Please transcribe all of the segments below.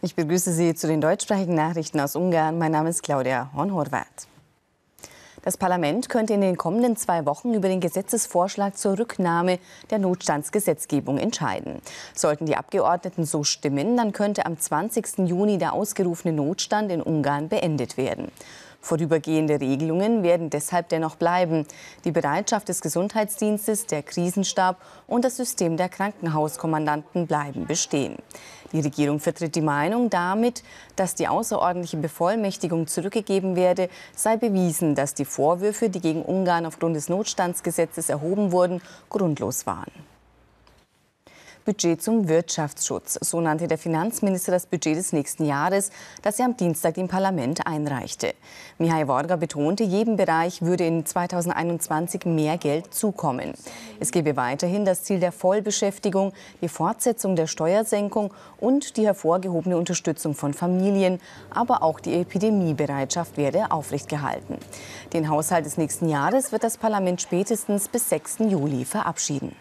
Ich begrüße Sie zu den deutschsprachigen Nachrichten aus Ungarn. Mein Name ist Claudia Hornhorvath. Das Parlament könnte in den kommenden zwei Wochen über den Gesetzesvorschlag zur Rücknahme der Notstandsgesetzgebung entscheiden. Sollten die Abgeordneten so stimmen, dann könnte am 20. Juni der ausgerufene Notstand in Ungarn beendet werden. Vorübergehende Regelungen werden deshalb dennoch bleiben. Die Bereitschaft des Gesundheitsdienstes, der Krisenstab und das System der Krankenhauskommandanten bleiben bestehen. Die Regierung vertritt die Meinung, damit, dass die außerordentliche Bevollmächtigung zurückgegeben werde, sei bewiesen, dass die Vorwürfe, die gegen Ungarn aufgrund des Notstandsgesetzes erhoben wurden, grundlos waren. Budget zum Wirtschaftsschutz. So nannte der Finanzminister das Budget des nächsten Jahres, das er am Dienstag im Parlament einreichte. Mihai Worga betonte, jedem Bereich würde in 2021 mehr Geld zukommen. Es gebe weiterhin das Ziel der Vollbeschäftigung, die Fortsetzung der Steuersenkung und die hervorgehobene Unterstützung von Familien. Aber auch die Epidemiebereitschaft werde aufrechtgehalten. Den Haushalt des nächsten Jahres wird das Parlament spätestens bis 6. Juli verabschieden.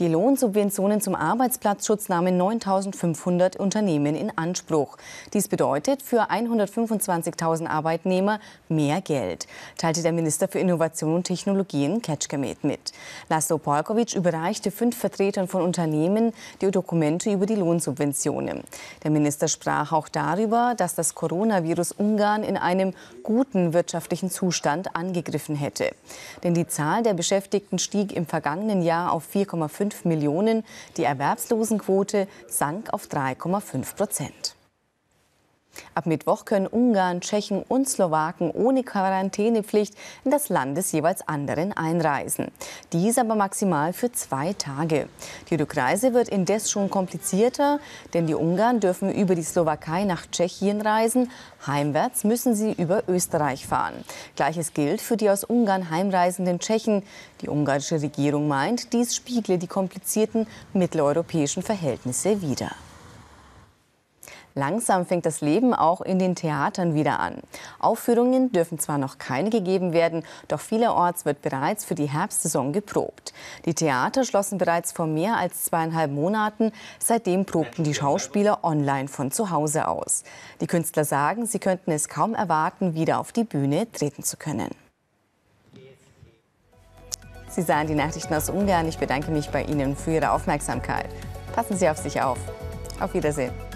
Die Lohnsubventionen zum Arbeitsplatzschutz nahmen 9.500 Unternehmen in Anspruch. Dies bedeutet für 125.000 Arbeitnehmer mehr Geld, teilte der Minister für Innovation und Technologien Ketschkemet mit. Laszlo Polkovic überreichte fünf Vertretern von Unternehmen die Dokumente über die Lohnsubventionen. Der Minister sprach auch darüber, dass das Coronavirus Ungarn in einem guten wirtschaftlichen Zustand angegriffen hätte. Denn die Zahl der Beschäftigten stieg im vergangenen Jahr auf 4,5 Millionen. Die Erwerbslosenquote sank auf 3,5 Prozent. Ab Mittwoch können Ungarn, Tschechen und Slowaken ohne Quarantänepflicht in das Land des jeweils anderen einreisen. Dies aber maximal für zwei Tage. Die Rückreise wird indes schon komplizierter, denn die Ungarn dürfen über die Slowakei nach Tschechien reisen. Heimwärts müssen sie über Österreich fahren. Gleiches gilt für die aus Ungarn heimreisenden Tschechen. Die ungarische Regierung meint, dies spiegle die komplizierten mitteleuropäischen Verhältnisse wider. Langsam fängt das Leben auch in den Theatern wieder an. Aufführungen dürfen zwar noch keine gegeben werden, doch vielerorts wird bereits für die Herbstsaison geprobt. Die Theater schlossen bereits vor mehr als zweieinhalb Monaten. Seitdem probten die Schauspieler online von zu Hause aus. Die Künstler sagen, sie könnten es kaum erwarten, wieder auf die Bühne treten zu können. Sie sahen die Nachrichten aus Ungarn. Ich bedanke mich bei Ihnen für Ihre Aufmerksamkeit. Passen Sie auf sich auf. Auf Wiedersehen.